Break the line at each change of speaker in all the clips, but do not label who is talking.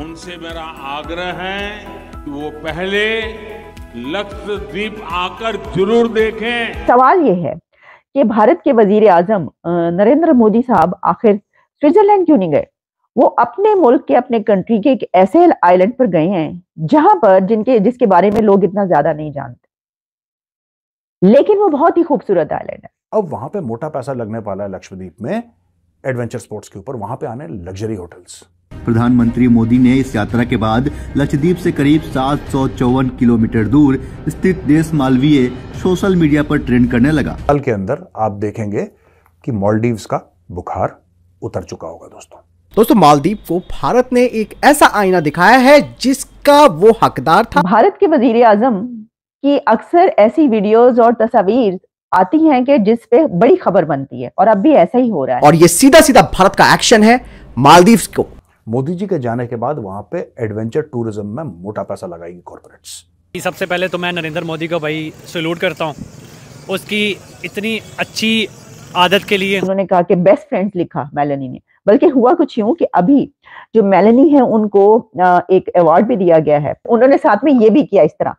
उनसे मेरा आग्रह है कि वो पहले लक्षद्वीप आकर जरूर देखें
सवाल ये है कि भारत के वजीर आजम नरेंद्र मोदी साहब आखिर स्विट्जरलैंड क्यों नहीं गए वो अपने मुल्क के अपने कंट्री के एक ऐसे आइलैंड पर गए हैं जहां पर जिनके जिसके बारे में लोग इतना ज्यादा नहीं जानते लेकिन वो बहुत ही खूबसूरत आइलैंड है
अब वहां पे मोटा पैसा लगने वाला है लक्षद्वीप में एडवेंचर स्पोर्ट्स के ऊपर वहां पे आने लग्जरी होटल्स प्रधानमंत्री मोदी ने इस यात्रा के बाद लक्षद्वीप से करीब सात किलोमीटर दूर स्थित देश मालवीय सोशल मीडिया पर ट्रेंड करने लगा कल के अंदर आप देखेंगे कि मालदीव्स का बुखार उतर चुका होगा दोस्तों दोस्तों मालदीव को भारत ने एक
ऐसा आईना दिखाया है जिसका वो हकदार था भारत के वजीर आजम की अक्सर ऐसी वीडियोस और तस्वीर आती हैं कि जिस पे बड़ी खबर बनती है और अब भी ऐसा ही हो रहा है और ये
सीधा सीधा भारत का एक्शन है मालदीव को मोदी जी के जाने के बाद वहाँ पे एडवेंचर टूरिज्म में मोटा पैसा लगाएगी कॉरपोरेट्स
सबसे पहले तो मैं नरेंद्र मोदी
को भाई सल्यूट करता हूँ उसकी इतनी अच्छी आदत के लिए
उन्होंने कहा कि बेस्ट फ्रेंड लिखा मेलनी ने बल्कि हुआ कुछ यूं कि अभी जो मेलनी है उनको एक अवार्ड भी दिया गया है उन्होंने साथ में ये भी किया इस तरह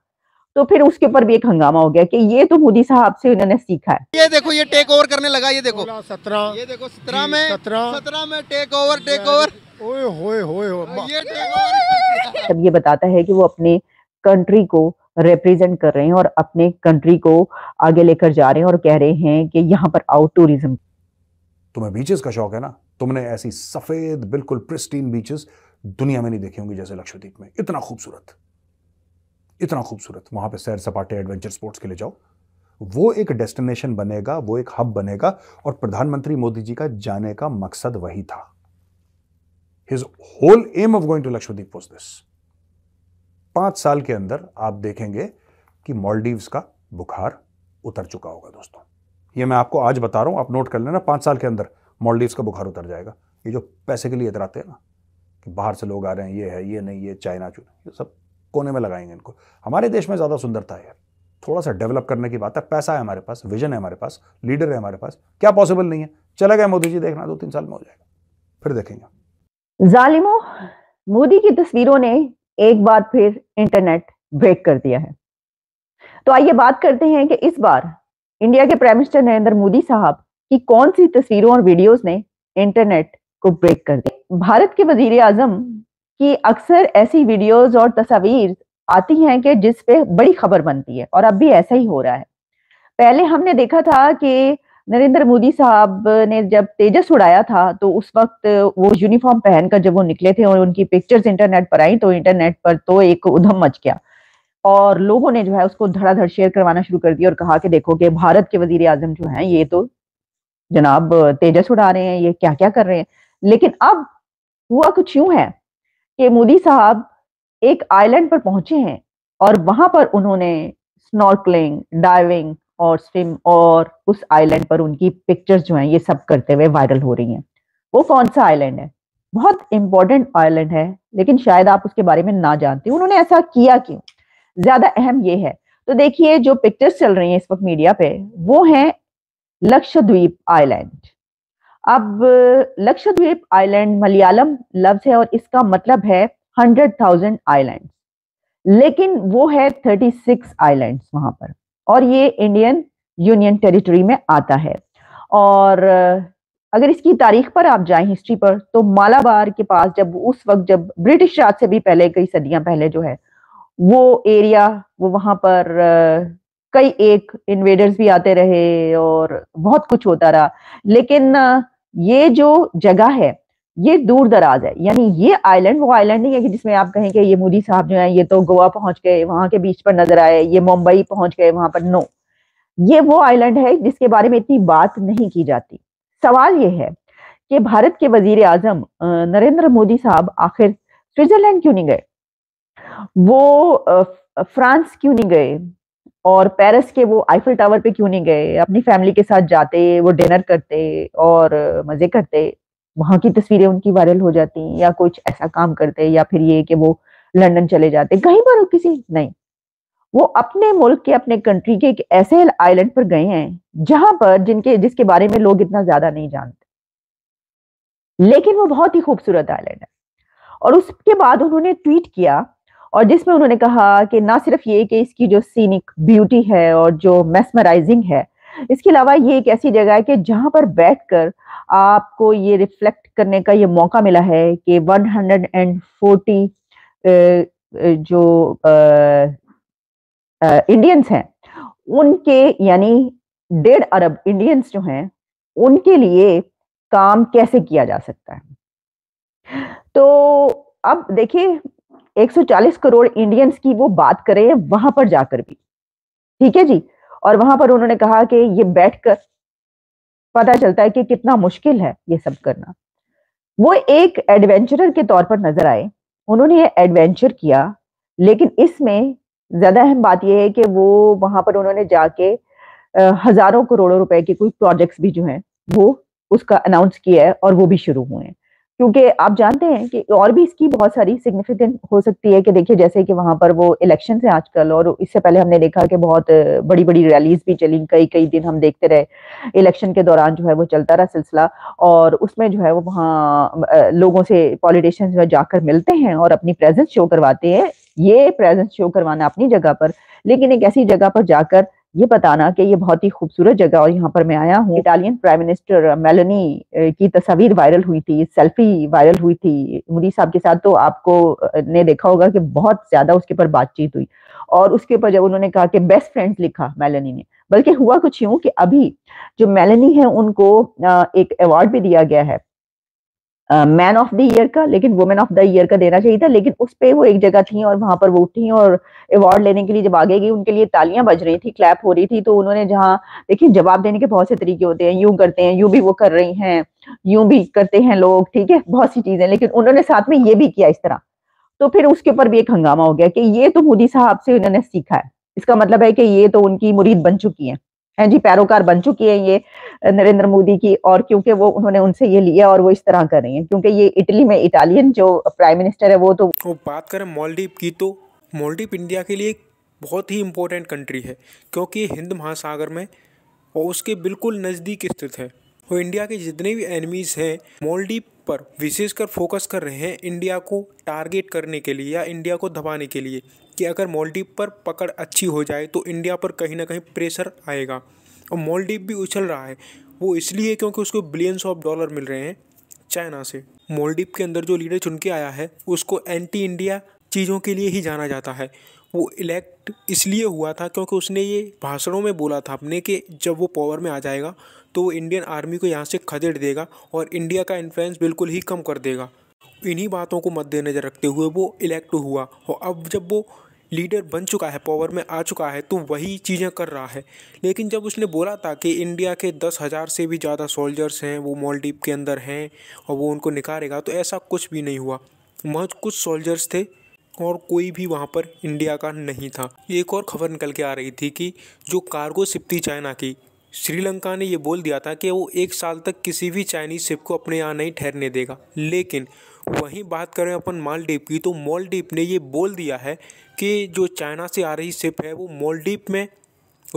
तो फिर उसके ऊपर भी एक हंगामा हो गया कि ये तो मोदी साहब से उन्होंने सीखा है
ये देखो ये टेक ओवर करने लगा ये देखो सत्रह ये देखो सत्रह में सत्रह में टेक ओवर टेक ओवर ओए होए होए ये
तब ये बताता है कि वो अपने कंट्री को रिप्रेजेंट कर रहे हैं और अपने कंट्री को आगे लेकर जा रहे हैं और कह रहे हैं कि यहाँ पर आउट टूरिज्म
तुम्हें बीचेस का शौक है ना तुमने ऐसी सफेद बिल्कुल प्रिस्टीन बीचेस दुनिया में नहीं देखे होंगे जैसे लक्षद्वीप में इतना खूबसूरत इतना खूबसूरत वहां पे सैर सपाटे एडवेंचर स्पोर्ट्स के लिए जाओ वो एक डेस्टिनेशन बनेगा वो एक हब बनेगा और प्रधानमंत्री मोदी जी का जाने का मकसद वही था his whole aim of going to Lakshadweep was this पांच साल के अंदर आप देखेंगे कि मॉलडीव्स का बुखार उतर चुका होगा दोस्तों ये मैं आपको आज बता रहा हूं आप नोट कर लेना पांच साल के अंदर मॉलडीव्स का बुखार उतर जाएगा ये जो पैसे के लिए इतराते हैं ना कि बाहर से लोग आ रहे हैं ये है ये नहीं ये चाइना चुना ये सब कोने में लगाएंगे इनको हमारे देश में ज़्यादा सुंदरता है यार थोड़ा सा डेवलप करने की बात है पैसा है हमारे पास विजन है हमारे पास लीडर है हमारे पास क्या पॉसिबल नहीं है चला गया मोदी जी देखना दो तीन साल में हो जाएगा फिर देखेंगे
जालिमो मोदी की तस्वीरों ने एक बार फिर इंटरनेट ब्रेक कर दिया है तो आइए बात करते हैं कि इस बार इंडिया के प्राइम मिनिस्टर नरेंद्र मोदी साहब की कौन सी तस्वीरों और वीडियोस ने इंटरनेट को ब्रेक कर दिया भारत के वजीर आजम की अक्सर ऐसी वीडियोस और तस्वीर आती हैं कि जिसपे बड़ी खबर बनती है और अब भी ऐसा ही हो रहा है पहले हमने देखा था कि नरेंद्र मोदी साहब ने जब तेजस उड़ाया था तो उस वक्त वो यूनिफॉर्म पहनकर जब वो निकले थे और उनकी पिक्चर्स इंटरनेट पर आई तो इंटरनेट पर तो एक उधम मच गया और लोगों ने जो है उसको धड़ाधड़ शेयर करवाना शुरू कर दिया और कहा कि देखो कि भारत के वजीर आजम जो है ये तो जनाब तेजस उड़ा रहे हैं ये क्या क्या कर रहे हैं लेकिन अब हुआ कुछ यूं है कि मोदी साहब एक आइलैंड पर पहुंचे हैं और वहां पर उन्होंने स्नॉर्कलिंग डाइविंग और स्विम और उस आइलैंड पर उनकी पिक्चर्स जो हैं ये सब करते हुए वायरल हो रही हैं वो कौन सा आइलैंड है बहुत इंपॉर्टेंट आइलैंड है लेकिन शायद आप उसके बारे में ना जानते उन्होंने ऐसा किया क्यों ज्यादा अहम ये है तो देखिए जो पिक्चर्स चल रही हैं इस वक्त मीडिया पे वो है लक्षद्वीप आइलैंड अब लक्षद्वीप आइलैंड मलयालम लफ्ज है और इसका मतलब है हंड्रेड थाउजेंड आइलैंड लेकिन वो है थर्टी सिक्स आइलैंड वहां पर और ये इंडियन यूनियन टेरिटरी में आता है और अगर इसकी तारीख पर आप जाएं हिस्ट्री पर तो मालाबार के पास जब उस वक्त जब ब्रिटिश राज से भी पहले कई सदियां पहले जो है वो एरिया वो वहां पर कई एक इन्वेडर्स भी आते रहे और बहुत कुछ होता रहा लेकिन ये जो जगह है ये दूर दराज है यानी ये आइलैंड वो आइलैंड नहीं है कि जिसमें आप कहें कि ये मोदी साहब जो है ये तो गोवा पहुंच गए वहां के बीच पर नजर आए ये मुंबई पहुंच गए वहां पर नो ये वो आइलैंड है जिसके बारे में इतनी बात नहीं की जाती सवाल ये है कि भारत के वजीर आजम नरेंद्र मोदी साहब आखिर स्विट्जरलैंड क्यों नहीं गए वो फ्रांस क्यों नहीं गए और पेरिस के वो आईफिल टावर पे क्यों नहीं गए अपनी फैमिली के साथ जाते वो डिनर करते और मजे करते वहां की तस्वीरें उनकी वायरल हो जाती हैं या कुछ ऐसा काम करते हैं या फिर ये कि वो लंदन चले जाते कहीं पर किसी नहीं वो अपने मुल्क के अपने कंट्री के एक ऐसे आइलैंड पर गए हैं जहां पर जिनके जिसके बारे में लोग इतना ज्यादा नहीं जानते लेकिन वो बहुत ही खूबसूरत आइलैंड है और उसके बाद उन्होंने ट्वीट किया और जिसमें उन्होंने कहा कि ना सिर्फ ये कि इसकी जो सीनिक ब्यूटी है और जो मेस्मराइजिंग है इसके अलावा ये एक ऐसी जगह है कि जहां पर बैठकर आपको ये रिफ्लेक्ट करने का ये मौका मिला है कि 140 जो इंडियंस हैं उनके यानी डेढ़ अरब इंडियंस जो हैं उनके लिए काम कैसे किया जा सकता है तो अब देखिए 140 करोड़ इंडियंस की वो बात करें वहां पर जाकर भी ठीक है जी और वहां पर उन्होंने कहा कि ये बैठकर पता चलता है कि कितना मुश्किल है ये सब करना वो एक एडवेंचरर के तौर पर नजर आए उन्होंने ये एडवेंचर किया लेकिन इसमें ज्यादा अहम बात यह है कि वो वहां पर उन्होंने जाके हजारों करोड़ों रुपए के कोई प्रोजेक्ट्स भी जो हैं वो उसका अनाउंस किया है और वो भी शुरू हुए हैं क्योंकि आप जानते हैं कि और भी इसकी बहुत सारी सिग्निफिकेंट हो सकती है कि देखिए जैसे कि वहां पर वो इलेक्शन है आजकल और इससे पहले हमने देखा कि बहुत बड़ी बड़ी रैलीज भी चली कई कई दिन हम देखते रहे इलेक्शन के दौरान जो है वो चलता रहा सिलसिला और उसमें जो है वो वहाँ लोगों से पॉलिटिशियन जो जाकर मिलते हैं और अपनी प्रेजेंस शो करवाते हैं ये प्रेजेंस शो करवाना अपनी जगह पर लेकिन एक ऐसी जगह पर जाकर ये बताना कि ये बहुत ही खूबसूरत जगह और यहाँ पर मैं आया हूँ इटालियन प्राइम मिनिस्टर मेलनी की तस्वीर वायरल हुई थी सेल्फी वायरल हुई थी मोदी साहब के साथ तो आपको uh, ने देखा होगा कि बहुत ज्यादा उसके ऊपर बातचीत हुई और उसके ऊपर जब उन्होंने कहा कि बेस्ट फ्रेंड्स लिखा मेलनी ने बल्कि हुआ कुछ यूं कि अभी जो मेलनी है उनको uh, एक अवार्ड भी दिया गया है मैन ऑफ द ईयर का लेकिन वुमेन ऑफ द ईयर का देना चाहिए था लेकिन उस पर वो एक जगह थी और वहां पर वो उठी और अवार्ड लेने के लिए जब आगे गई उनके लिए तालियां बज रही थी क्लैप हो रही थी तो उन्होंने जहाँ देखिए जवाब देने के बहुत से तरीके होते हैं यूं करते हैं यूं भी वो कर रही हैं यूं भी करते हैं लोग ठीक है बहुत सी चीजें लेकिन उन्होंने साथ में ये भी किया इस तरह तो फिर उसके ऊपर भी एक हंगामा हो गया कि ये तो मोदी साहब से उन्होंने सीखा है इसका मतलब है कि ये तो उनकी मुरीद बन चुकी है हैं जी पैरोकार बन चुकी है ये नरेंद्र मोदी की और क्योंकि वो उन्होंने उनसे ये लिया और वो इस तरह कर रही है क्योंकि ये इटली में इटालियन जो प्राइम मिनिस्टर है वो तो
वो तो बात करें मॉलडीव की तो मॉलडीव इंडिया के लिए बहुत ही इम्पोर्टेंट कंट्री है क्योंकि हिंद महासागर में और उसके बिल्कुल नज़दीक स्थित है वो इंडिया के जितने भी एनिमीज़ हैं मॉलडीव पर विशेषकर फोकस कर रहे हैं इंडिया को टारगेट करने के लिए या इंडिया को दबाने के लिए कि अगर मालदीव पर पकड़ अच्छी हो जाए तो इंडिया पर कहीं ना कहीं प्रेशर आएगा और मालदीव भी उछल रहा है वो इसलिए क्योंकि उसको बिलियंस ऑफ डॉलर मिल रहे हैं चाइना से मालदीव के अंदर जो लीडर चुन के आया है उसको एंटी इंडिया चीज़ों के लिए ही जाना जाता है वो इलेक्ट इसलिए हुआ था क्योंकि उसने ये भाषणों में बोला था अपने कि जब वो पावर में आ जाएगा तो वो इंडियन आर्मी को यहाँ से खदेड़ देगा और इंडिया का इन्फ्लुएंस बिल्कुल ही कम कर देगा इन्हीं बातों को मद्देनज़र रखते हुए वो इलेक्ट हुआ और अब जब वो लीडर बन चुका है पावर में आ चुका है तो वही चीज़ें कर रहा है लेकिन जब उसने बोला था कि इंडिया के दस हज़ार से भी ज़्यादा सोल्जर्स हैं वो मॉलडीव के अंदर हैं और वो उनको निकालेगा तो ऐसा कुछ भी नहीं हुआ महज कुछ सोल्जर्स थे और कोई भी वहाँ पर इंडिया का नहीं था एक और खबर निकल के आ रही थी कि जो कार्गो शिप थी चाइना की श्रीलंका ने यह बोल दिया था कि वो एक साल तक किसी भी चाइनीज शिप को अपने यहाँ नहीं ठहरने देगा लेकिन वहीं बात करें अपन मालदीप की तो मालदीप ने ये बोल दिया है कि जो चाइना से आ रही शिप है वो मालदीप में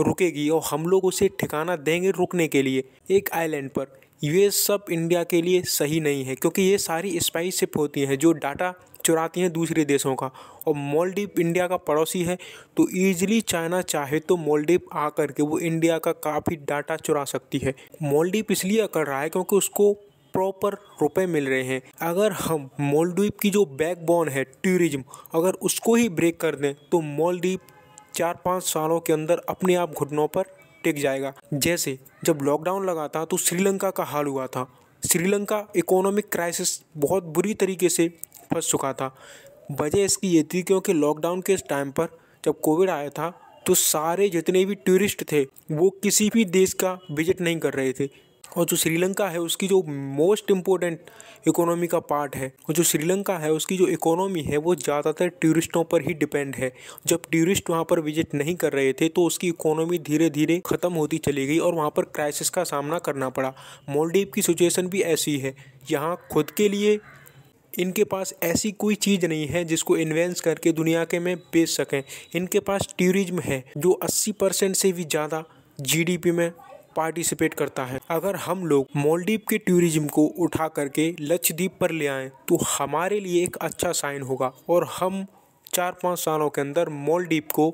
रुकेगी और हम लोग उसे ठिकाना देंगे रुकने के लिए एक आइलैंड पर ये सब इंडिया के लिए सही नहीं है क्योंकि ये सारी स्पाइस शिप होती हैं जो डाटा चुराती हैं दूसरे देशों का और मॉलडीप इंडिया का पड़ोसी है तो ईजिली चाइना चाहे तो मालदीप आकर के वो इंडिया का काफ़ी डाटा चुरा सकती है मॉलडीप इसलिए कर रहा है क्योंकि उसको प्रॉपर रुपए मिल रहे हैं अगर हम मॉलद्वीप की जो बैकबोन है टूरिज्म अगर उसको ही ब्रेक कर दें तो मॉलद्वीप चार पाँच सालों के अंदर अपने आप घुटनों पर टिक जाएगा जैसे जब लॉकडाउन लगा था तो श्रीलंका का हाल हुआ था श्रीलंका इकोनॉमिक क्राइसिस बहुत बुरी तरीके से फंस चुका था वजह इसकी ये थी क्योंकि लॉकडाउन के इस टाइम पर जब कोविड आया था तो सारे जितने भी टूरिस्ट थे वो किसी भी देश का विजिट नहीं कर रहे थे और जो श्रीलंका है उसकी जो मोस्ट इम्पोर्टेंट इकोनॉमी का पार्ट है और जो श्रीलंका है उसकी जो इकोनॉमी है वो ज़्यादातर टूरिस्टों पर ही डिपेंड है जब टूरिस्ट वहाँ पर विजिट नहीं कर रहे थे तो उसकी इकोनॉमी धीरे धीरे ख़त्म होती चली गई और वहाँ पर क्राइसिस का सामना करना पड़ा मोलडीव की सिचुएशन भी ऐसी है यहाँ खुद के लिए इनके पास ऐसी कोई चीज़ नहीं है जिसको इन्वेंस करके दुनिया के में बेच सकें इनके पास टूरिज्म है जो 80 परसेंट से भी ज़्यादा जीडीपी में पार्टिसिपेट करता है अगर हम लोग मॉलदीप के टूरिज्म को उठा करके लक्षद्वीप पर ले आएँ तो हमारे लिए एक अच्छा साइन होगा और हम चार पाँच सालों के अंदर मॉलदीप को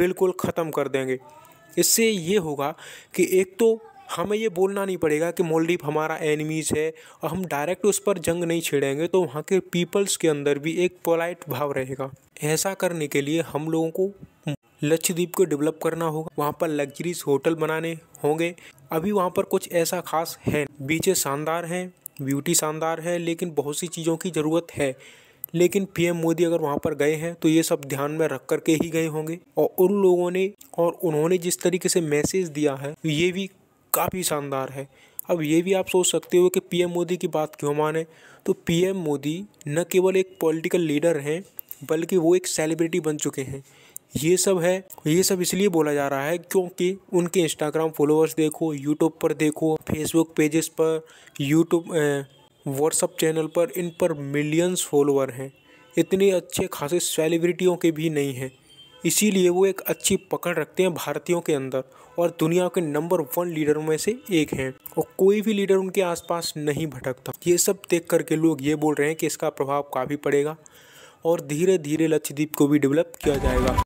बिल्कुल ख़त्म कर देंगे इससे ये होगा कि एक तो हमें ये बोलना नहीं पड़ेगा कि मॉलदीप हमारा एनिमीज़ है और हम डायरेक्ट उस पर जंग नहीं छेड़ेंगे तो वहाँ के पीपल्स के अंदर भी एक पोलाइट भाव रहेगा ऐसा करने के लिए हम लोगों को लक्षद्वीप को डेवलप करना होगा वहाँ पर लग्जरीज होटल बनाने होंगे अभी वहाँ पर कुछ ऐसा खास है बीचे शानदार हैं ब्यूटी शानदार है लेकिन बहुत सी चीज़ों की ज़रूरत है लेकिन पीएम मोदी अगर वहाँ पर गए हैं तो ये सब ध्यान में रख कर के ही गए होंगे और उन लोगों ने और उन्होंने जिस तरीके से मैसेज दिया है ये भी काफ़ी शानदार है अब ये भी आप सोच सकते हो कि पीएम मोदी की बात क्यों माने तो पीएम मोदी न केवल एक पॉलिटिकल लीडर हैं बल्कि वो एक सेलिब्रिटी बन चुके हैं ये सब है ये सब इसलिए बोला जा रहा है क्योंकि उनके इंस्टाग्राम फॉलोअर्स देखो यूट्यूब पर देखो फेसबुक पेजेस पर यूट्यूब व्हाट्सअप चैनल पर इन पर मिलियंस फॉलोअर हैं इतने अच्छे खासे सेलिब्रिटियों के भी नहीं हैं इसीलिए वो एक अच्छी पकड़ रखते हैं भारतीयों के अंदर और दुनिया के नंबर वन लीडरों में से एक हैं और कोई भी लीडर उनके आसपास नहीं भटकता ये सब देख करके लोग ये बोल रहे हैं कि इसका प्रभाव काफ़ी पड़ेगा और धीरे धीरे लक्षद्वीप को भी डेवलप किया जाएगा